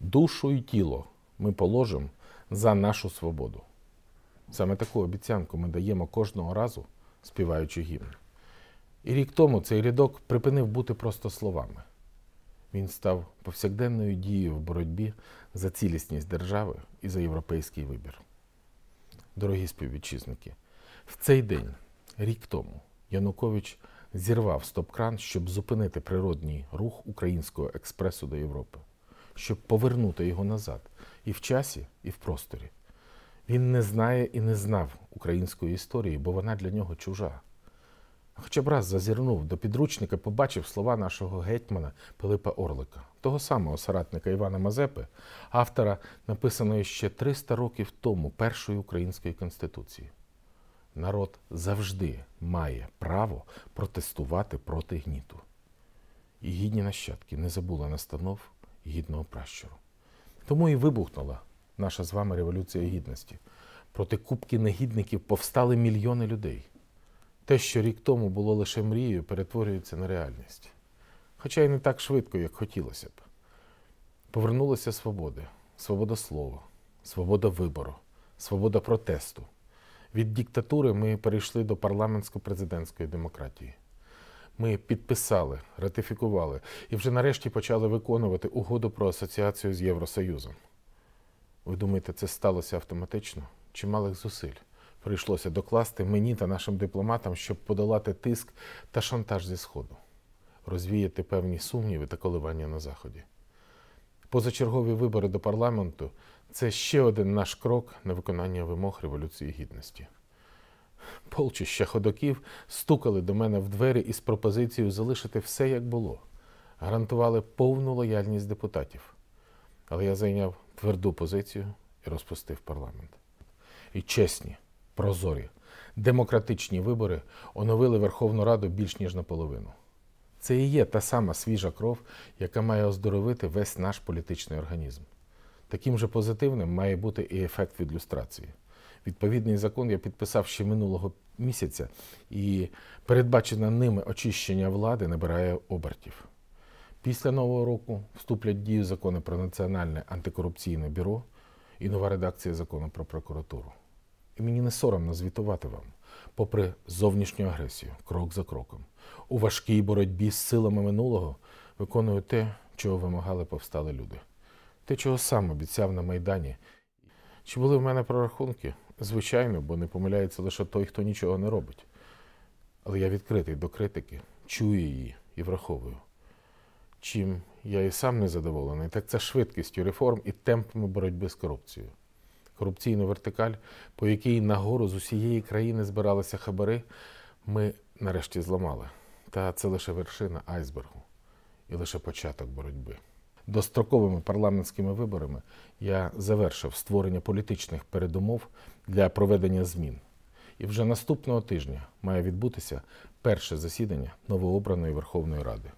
душу і тіло ми положимо за нашу свободу. Саме таку обіцянку ми даємо кожного разу, співаючи гімн. І рік тому цей рядок припинив бути просто словами. Він став повсякденною дією в боротьбі за цілісність держави і за європейський вибір. Дорогі співвітчизники, в цей день, рік тому, Янукович зірвав стоп-кран, щоб зупинити природній рух українського експресу до Європи щоб повернути його назад і в часі, і в просторі. Він не знає і не знав української історії, бо вона для нього чужа. Хоча б раз зазирнув до підручника, побачив слова нашого гетьмана Пилипа Орлика, того самого соратника Івана Мазепи, автора написаної ще 300 років тому першої української конституції. Народ завжди має право протестувати проти гніту. І гідні нащадки не забули настанов гідного пращуру. Тому і вибухнула наша з вами революція гідності. Проти кубки негідників повстали мільйони людей. Те, що рік тому було лише мрією, перетворюється на реальність. Хоча й не так швидко, як хотілося б. Повернулися свободи, свобода слова, свобода вибору, свобода протесту. Від диктатури ми перейшли до парламентсько-президентської демократії ми підписали, ратифікували і вже нарешті почали виконувати угоду про асоціацію з Євросоюзом. Ви думаєте, це сталося автоматично? Чималих зусиль прийшлося докласти мені та нашим дипломатам, щоб подолати тиск та шантаж зі Сходу, розвіяти певні сумніви та коливання на Заході. Позачергові вибори до парламенту це ще один наш крок на виконання вимог Революції Гідності полчища ходоків стукали до мене в двері із пропозицією залишити все, як було, гарантували повну лояльність депутатів. Але я зайняв тверду позицію і розпустив парламент. І чесні, прозорі, демократичні вибори оновили Верховну Раду більш ніж наполовину. Це і є та сама свіжа кров, яка має оздоровити весь наш політичний організм. Таким же позитивним має бути і ефект від люстрації. Відповідний закон я підписав ще минулого місяця, і передбачена ними очищення влади набирає обертів. Після нового року вступлять в дію закони про Національне антикорупційне бюро і нова редакція закону про прокуратуру. І мені не соромно звітувати вам, попри зовнішню агресію, крок за кроком, у важкій боротьбі з силами минулого виконую те, чого вимагали повстали люди, те, чого сам обіцяв на Майдані. Чи були в мене прорахунки? Звичайно, бо не помиляється лише той, хто нічого не робить. Але я відкритий до критики, чую її і враховую. Чим я і сам не задоволений, так це швидкістю реформ і темпами боротьби з корупцією. Корупційну вертикаль, по якій нагору з усієї країни збиралися хабари, ми нарешті зламали. Та це лише вершина айсбергу і лише початок боротьби достроковими парламентськими виборами я завершив створення політичних передумов для проведення змін. І вже наступного тижня має відбутися перше засідання новообраної Верховної Ради.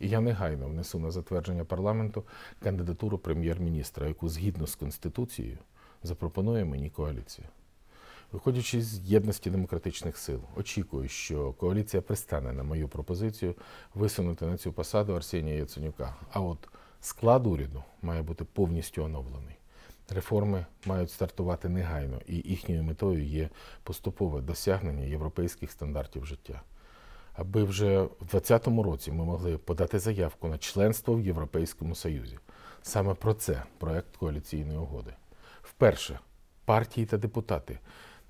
І я негайно внесу на затвердження парламенту кандидатуру прем'єр-міністра, яку згідно з Конституцією запропонує мені коаліція. Виходячи з єдності демократичних сил, очікую, що коаліція пристане на мою пропозицію висунути на цю посаду Арсенія Яценюка. А от Склад уряду має бути повністю оновлений. Реформи мають стартувати негайно, і їхньою метою є поступове досягнення європейських стандартів життя. Аби вже в 2020 році ми могли подати заявку на членство в Європейському Союзі. Саме про це проект коаліційної угоди. Вперше партії та депутати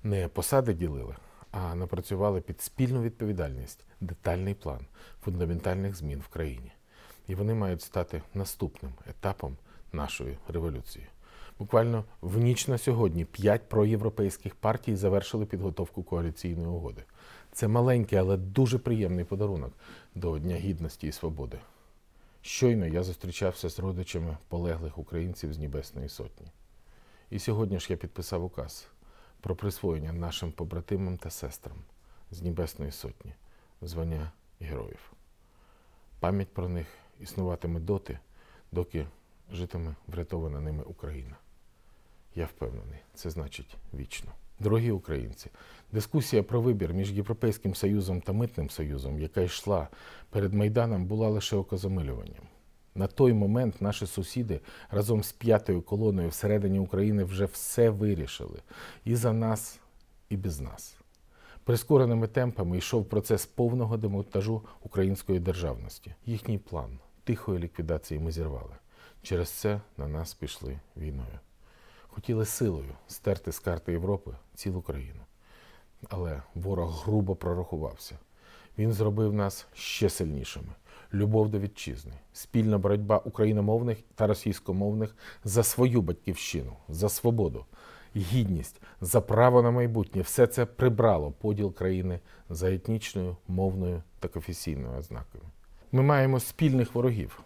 не посади ділили, а напрацювали під спільну відповідальність детальний план фундаментальних змін в країні і вони мають стати наступним етапом нашої революції. Буквально в ніч на сьогодні п'ять проєвропейських партій завершили підготовку коаліційної угоди. Це маленький, але дуже приємний подарунок до Дня Гідності і Свободи. Щойно я зустрічався з родичами полеглих українців з Небесної Сотні. І сьогодні ж я підписав указ про присвоєння нашим побратимам та сестрам з Небесної Сотні звання героїв. Пам'ять про них існуватиме доти, доки житиме врятована ними Україна. Я впевнений, це значить вічно. Дорогі українці, дискусія про вибір між Європейським Союзом та Митним Союзом, яка йшла перед Майданом, була лише окозамилюванням. На той момент наші сусіди разом з п'ятою колоною всередині України вже все вирішили і за нас, і без нас. Прискореними темпами йшов процес повного демонтажу української державності. Їхній план тихої ліквідації ми зірвали. Через це на нас пішли війною. Хотіли силою стерти з карти Європи цілу країну. Але ворог грубо прорахувався. Він зробив нас ще сильнішими. Любов до вітчизни, спільна боротьба україномовних та російськомовних за свою батьківщину, за свободу, гідність, за право на майбутнє все це прибрало поділ країни за етнічною, мовною та конфесійною ознакою. Ми маємо спільних ворогів,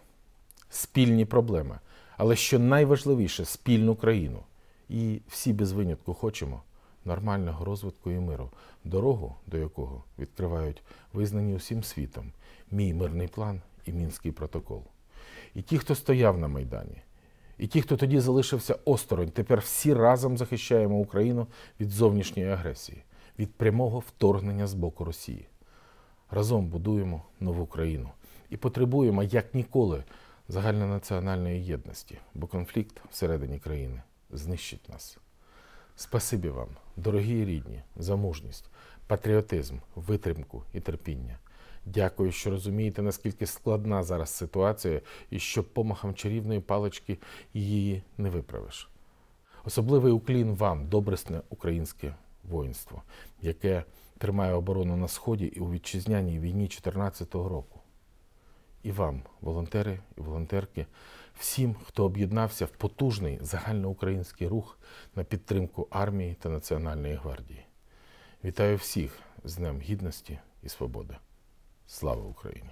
спільні проблеми, але що найважливіше спільну країну. І всі без винятку хочемо нормального розвитку і миру, дорогу до якого відкривають визнані усім світом мій мирний план і мінський протокол. І ті, хто стояв на Майдані, і ті, хто тоді залишився осторонь, тепер всі разом захищаємо Україну від зовнішньої агресії, від прямого вторгнення з боку Росії. Разом будуємо нову країну і потребуємо як ніколи загальнонаціональної єдності, бо конфлікт всередині країни знищить нас. Спасибі вам, дорогі рідні, за мужність, патріотизм, витримку і терпіння. Дякую, що розумієте, наскільки складна зараз ситуація, і що помахом чарівної палички її не виправиш. Особливий уклін вам, добресне українське воїнство, яке тримає оборону на сході і у вітчизняній війні 2014 року і вам, волонтери і волонтерки, всім, хто об'єднався в потужний загальноукраїнський рух на підтримку армії та Національної гвардії. Вітаю всіх з Днем Гідності і Свободи. Слава Україні!